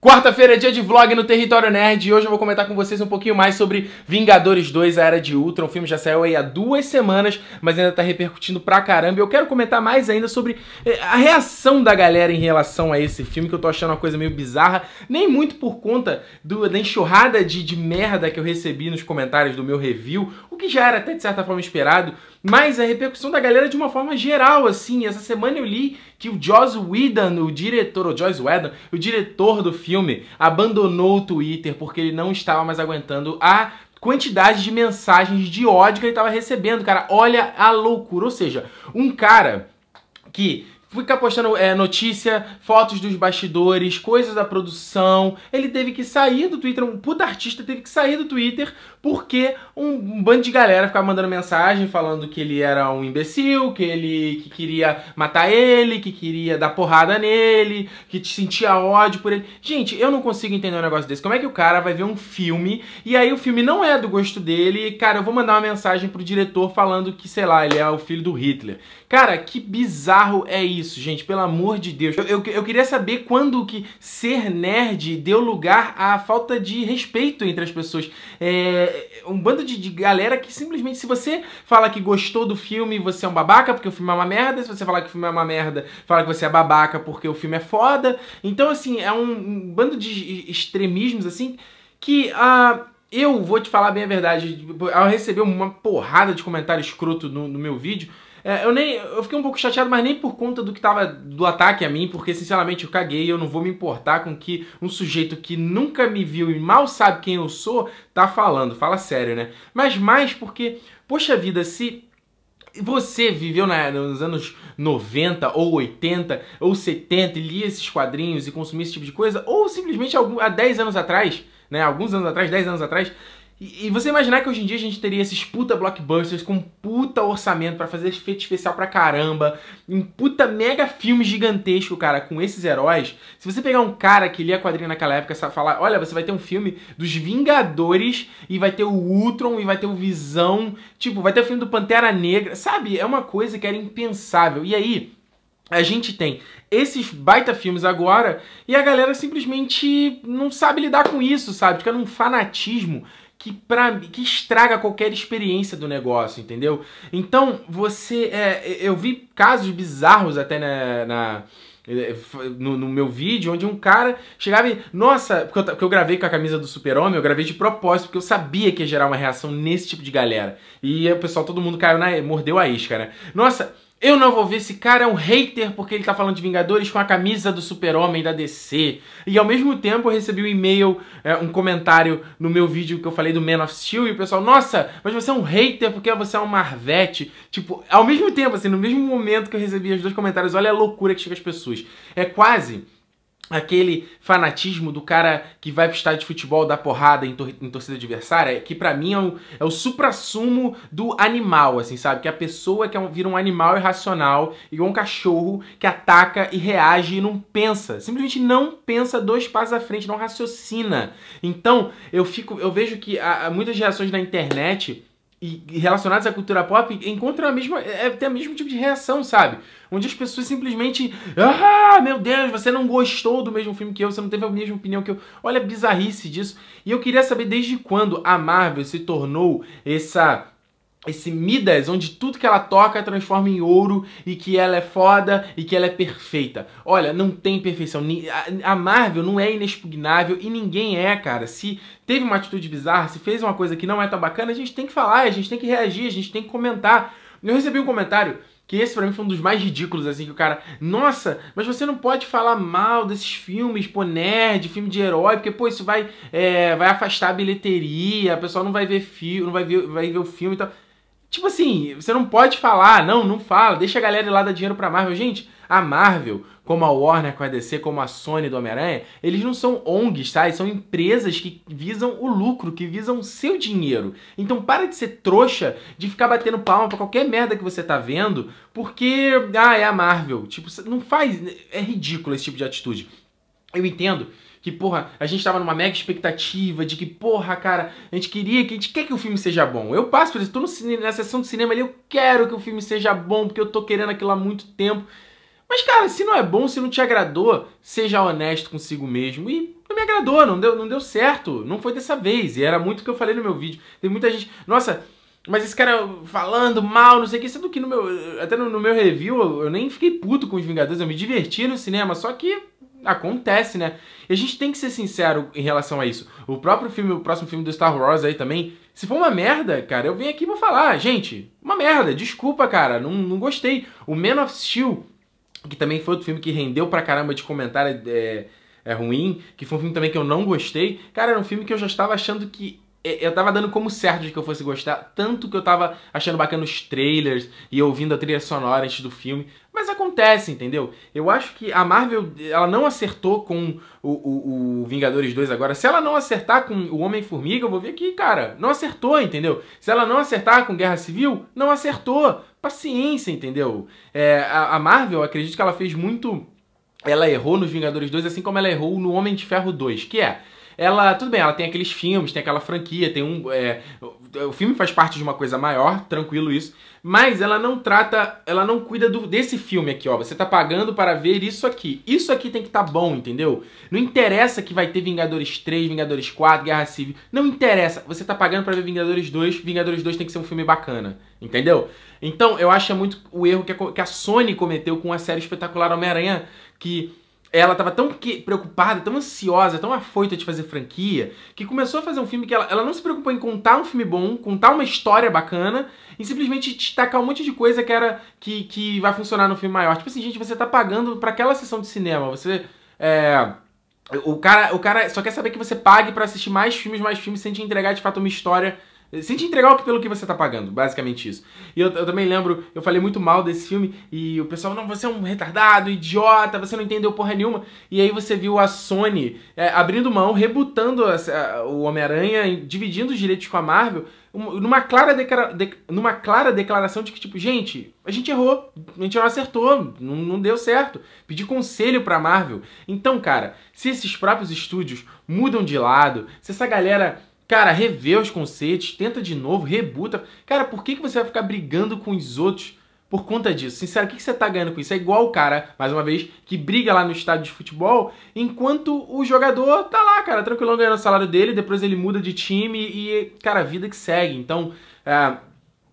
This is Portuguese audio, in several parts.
Quarta-feira é dia de vlog no Território Nerd e hoje eu vou comentar com vocês um pouquinho mais sobre Vingadores 2, a Era de Ultron. O filme já saiu aí há duas semanas, mas ainda tá repercutindo pra caramba. E eu quero comentar mais ainda sobre eh, a reação da galera em relação a esse filme, que eu tô achando uma coisa meio bizarra. Nem muito por conta do, da enxurrada de, de merda que eu recebi nos comentários do meu review que já era até de certa forma esperado, mas a repercussão da galera de uma forma geral, assim. Essa semana eu li que o Joss Whedon, o diretor, o Joss Whedon, o diretor do filme, abandonou o Twitter porque ele não estava mais aguentando a quantidade de mensagens de ódio que ele estava recebendo, cara. Olha a loucura. Ou seja, um cara que fica postando é, notícia, fotos dos bastidores, coisas da produção. Ele teve que sair do Twitter, um puta artista teve que sair do Twitter porque um bando de galera ficava mandando mensagem falando que ele era um imbecil, que ele que queria matar ele, que queria dar porrada nele, que sentia ódio por ele. Gente, eu não consigo entender um negócio desse. Como é que o cara vai ver um filme e aí o filme não é do gosto dele e, cara, eu vou mandar uma mensagem pro diretor falando que, sei lá, ele é o filho do Hitler. Cara, que bizarro é isso, gente, pelo amor de Deus. Eu, eu, eu queria saber quando que ser nerd deu lugar à falta de respeito entre as pessoas. É, um bando de, de, galera que simplesmente, se você fala que gostou do filme, você é um babaca porque o filme é uma merda. Se você falar que o filme é uma merda, fala que você é babaca porque o filme é foda. Então, assim, é um, um bando de extremismos, assim, que. Uh, eu vou te falar bem a verdade, eu recebeu uma porrada de comentário escroto no, no meu vídeo. É, eu, nem, eu fiquei um pouco chateado, mas nem por conta do que tava do ataque a mim, porque sinceramente eu caguei, eu não vou me importar com que um sujeito que nunca me viu e mal sabe quem eu sou tá falando, fala sério, né? Mas mais porque, poxa vida, se você viveu na, nos anos 90 ou 80 ou 70 e lia esses quadrinhos e consumia esse tipo de coisa, ou simplesmente algum, há 10 anos atrás, né? Alguns anos atrás, 10 anos atrás. E, e você imaginar que hoje em dia a gente teria esses puta blockbusters com puta orçamento para fazer efeito especial pra caramba, um puta mega filme gigantesco, cara, com esses heróis. Se você pegar um cara que lia quadrinho naquela época e falar, olha, você vai ter um filme dos Vingadores e vai ter o Ultron e vai ter o Visão, tipo, vai ter o filme do Pantera Negra, sabe? É uma coisa que era impensável. E aí, a gente tem esses baita filmes agora e a galera simplesmente não sabe lidar com isso, sabe? Fica num fanatismo que, pra, que estraga qualquer experiência do negócio, entendeu? Então, você. É, eu vi casos bizarros até na, na no, no, meu vídeo, onde um cara chegava e. Nossa, porque eu, porque eu gravei com a camisa do Super-Homem, eu gravei de propósito, porque eu sabia que ia gerar uma reação nesse tipo de galera. E o pessoal, todo mundo caiu na. mordeu a isca, né? Nossa, eu não vou ver esse cara é um hater porque ele tá falando de Vingadores com a camisa do Super-Homem da DC. E ao mesmo tempo eu recebi um e-mail, é, um comentário no meu vídeo que eu falei do Man of Steel e o pessoal, nossa, mas você é um hater porque você é um Marvete. Tipo, ao mesmo tempo, assim, no mesmo momento que eu recebi os dois comentários, olha a loucura que chega as pessoas. É quase aquele fanatismo do cara que vai pro estádio de futebol dar porrada em, tor em torcida adversária, que para mim é o, é o do animal, assim, sabe? Que a pessoa que é um, vira um animal irracional, igual um cachorro que ataca e reage e não pensa. Simplesmente não pensa dois passos à frente, não raciocina. Então, eu fico, eu vejo que há, há muitas reações na internet e relacionados à cultura pop encontram a mesma, é, é, tem o mesmo tipo de reação, sabe? Onde as pessoas simplesmente, ah, meu Deus, você não gostou do mesmo filme que eu, você não teve a mesma opinião que eu. Olha a bizarrice disso. E eu queria saber desde quando a Marvel se tornou essa esse Midas, onde tudo que ela toca transforma em ouro e que ela é foda e que ela é perfeita. Olha, não tem perfeição. A Marvel não é inexpugnável e ninguém é, cara. Se teve uma atitude bizarra, se fez uma coisa que não é tão bacana, a gente tem que falar, a gente tem que reagir, a gente tem que comentar. Eu recebi um comentário que esse pra mim foi um dos mais ridículos, assim, que o cara, nossa, mas você não pode falar mal desses filmes, pô, nerd, filme de herói, porque, pô, isso vai, é, vai afastar a bilheteria, a pessoa não vai ver filme, não vai ver, vai ver o filme e tal. Tipo assim, você não pode falar, não, não fala, deixa a galera ir lá dar dinheiro pra Marvel. Gente, a Marvel, como a Warner com a DC, como a Sony do Homem-Aranha, eles não são ONGs, tá? Eles são empresas que visam o lucro, que visam o seu dinheiro. Então para de ser trouxa, de ficar batendo palma pra qualquer merda que você tá vendo, porque, ah, é a Marvel. Tipo, não faz. É ridículo esse tipo de atitude. Eu entendo que, porra, a gente tava numa mega expectativa de que, porra, cara, a gente queria que a gente quer que o filme seja bom. Eu passo por isso, tô no cinema, na sessão de cinema ali, eu quero que o filme seja bom, porque eu tô querendo aquilo há muito tempo. Mas, cara, se não é bom, se não te agradou, seja honesto consigo mesmo. E não me agradou, não deu, não deu certo. Não foi dessa vez. E era muito o que eu falei no meu vídeo. Tem muita gente. Nossa, mas esse cara falando mal, não sei o que, sendo que no meu. Até no, no meu review eu, eu nem fiquei puto com os Vingadores, eu me diverti no cinema, só que acontece, né? E a gente tem que ser sincero em relação a isso. O próprio filme, o próximo filme do Star Wars aí também, se for uma merda, cara, eu venho aqui e vou falar, gente, uma merda, desculpa, cara, não, não gostei. O Man of Steel, que também foi outro filme que rendeu pra caramba de comentário é, é ruim, que foi um filme também que eu não gostei, cara, era um filme que eu já estava achando que é, eu tava dando como certo de que eu fosse gostar, tanto que eu tava achando bacana os trailers e ouvindo a trilha sonora antes do filme, mas acontece, entendeu? Eu acho que a Marvel, ela não acertou com o, o, o Vingadores 2 agora. Se ela não acertar com o Homem-Formiga, eu vou ver aqui, cara, não acertou, entendeu? Se ela não acertar com Guerra Civil, não acertou. Paciência, entendeu? É, a, a Marvel, acredito que ela fez muito... Ela errou nos Vingadores 2, assim como ela errou no Homem de Ferro 2, que é ela, tudo bem, ela tem aqueles filmes, tem aquela franquia, tem um. É, o filme faz parte de uma coisa maior, tranquilo isso. Mas ela não trata, ela não cuida do, desse filme aqui, ó. Você tá pagando para ver isso aqui. Isso aqui tem que estar tá bom, entendeu? Não interessa que vai ter Vingadores 3, Vingadores 4, Guerra Civil. Não interessa. Você tá pagando para ver Vingadores 2. Vingadores 2 tem que ser um filme bacana, entendeu? Então, eu acho é muito o erro que a, que a Sony cometeu com a série espetacular Homem-Aranha, que ela estava tão que, preocupada, tão ansiosa, tão afoita de fazer franquia, que começou a fazer um filme que ela, ela não se preocupou em contar um filme bom, contar uma história bacana, e simplesmente destacar um monte de coisa que era que, que vai funcionar no filme maior. Tipo assim, gente, você tá pagando para aquela sessão de cinema, você é, o cara, o cara só quer saber que você pague para assistir mais filmes, mais filmes, sem te entregar de fato uma história sem te entregar pelo que você tá pagando, basicamente isso. E eu, eu, também lembro, eu falei muito mal desse filme e o pessoal, não, você é um retardado, idiota, você não entendeu porra nenhuma. E aí você viu a Sony é, abrindo mão, rebutando a, a, o Homem-Aranha, dividindo os direitos com a Marvel, numa clara, de, numa clara declaração de que, tipo, gente, a gente errou, a gente não acertou, não, não deu certo. pedir conselho pra Marvel. Então, cara, se esses próprios estúdios mudam de lado, se essa galera Cara, revê os conceitos, tenta de novo, rebuta. Cara, por que, que você vai ficar brigando com os outros por conta disso? Sincero, o que, que você tá ganhando com isso? É igual o cara, mais uma vez, que briga lá no estádio de futebol, enquanto o jogador tá lá, cara, tranquilão ganhando o salário dele, depois ele muda de time e, cara, a vida que segue. Então, é,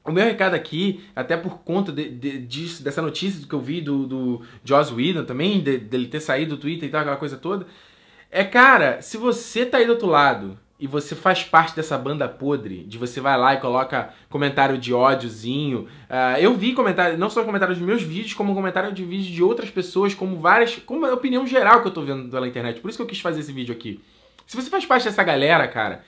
o meu recado aqui, até por conta de, de, disso, dessa notícia que eu vi do, do Joss Whedon também, de, dele ter saído do Twitter e tal, aquela coisa toda, é, cara, se você tá aí do outro lado e você faz parte dessa banda podre, de você vai lá e coloca comentário de ódiozinho. Uh, eu vi comentário, não só comentário dos meus vídeos, como comentário de vídeos de outras pessoas, como várias, como a opinião geral que eu tô vendo pela internet. Por isso que eu quis fazer esse vídeo aqui. Se você faz parte dessa galera, cara,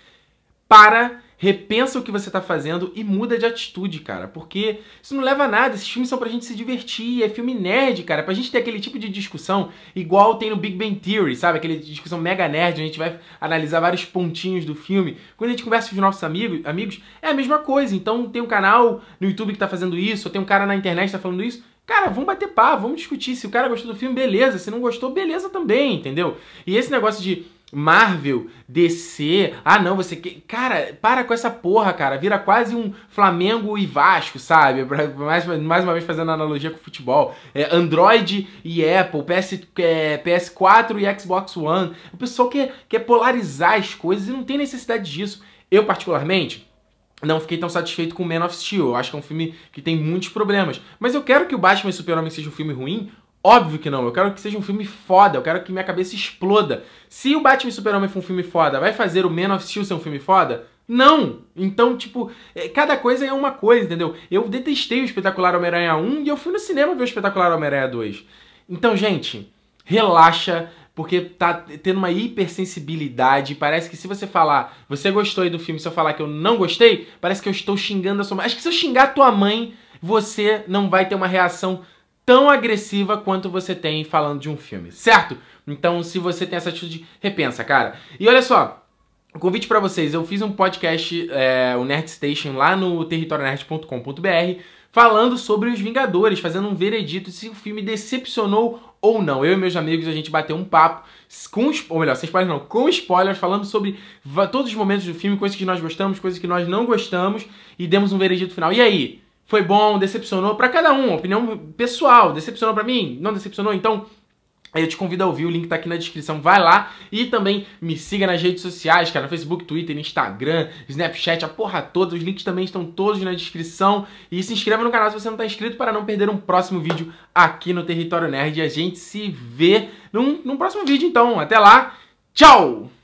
para repensa o que você tá fazendo e muda de atitude, cara. Porque isso não leva a nada. Esses filmes são pra gente se divertir, é filme nerd, cara. Pra gente ter aquele tipo de discussão igual tem no Big Bang Theory, sabe? Aquele discussão mega nerd, onde a gente vai analisar vários pontinhos do filme. Quando a gente conversa com os nossos amigos, amigos é a mesma coisa. Então tem um canal no YouTube que tá fazendo isso, ou tem um cara na internet que tá falando isso. Cara, vamos bater papo, vamos discutir. Se o cara gostou do filme, beleza. Se não gostou, beleza também, entendeu? E esse negócio de Marvel, DC. Ah, não, você. Cara, para com essa porra, cara. Vira quase um Flamengo e Vasco, sabe? Mais, mais uma vez fazendo analogia com o futebol. É, Android e Apple, PS, é, PS4 e Xbox One. O pessoal quer, quer polarizar as coisas e não tem necessidade disso. Eu, particularmente, não fiquei tão satisfeito com Man of Steel. Eu acho que é um filme que tem muitos problemas. Mas eu quero que o Batman e Super-Homem seja um filme ruim Óbvio que não, eu quero que seja um filme foda, eu quero que minha cabeça exploda. Se o Batman e Super-Homem for um filme foda, vai fazer o Man of Steel ser um filme foda? Não! Então, tipo, é, cada coisa é uma coisa, entendeu? Eu detestei o Espetacular Homem-Aranha 1 e eu fui no cinema ver o Espetacular Homem-Aranha 2. Então, gente, relaxa, porque tá tendo uma hipersensibilidade. Parece que se você falar, você gostou aí do filme, se eu falar que eu não gostei, parece que eu estou xingando a sua mãe. Acho que se eu xingar a tua mãe, você não vai ter uma reação tão agressiva quanto você tem falando de um filme, certo? Então, se você tem essa atitude, repensa, cara. E olha só, convite para vocês, eu fiz um podcast, é, o Nerd Station, lá no territorionerd.com.br, falando sobre os Vingadores, fazendo um veredito se o filme decepcionou ou não. Eu e meus amigos, a gente bateu um papo, com, ou melhor, sem spoilers não, com spoilers, falando sobre todos os momentos do filme, coisas que nós gostamos, coisas que nós não gostamos, e demos um veredito final. E aí? foi bom, decepcionou para cada um, opinião pessoal, decepcionou para mim, não decepcionou, então Aí eu te convido a ouvir, o link tá aqui na descrição, vai lá e também me siga nas redes sociais, cara, Facebook, Twitter, Instagram, Snapchat, a porra toda, os links também estão todos na descrição e se inscreva no canal se você não tá inscrito para não perder um próximo vídeo aqui no Território Nerd e a gente se vê num, num próximo vídeo, então, até lá, tchau!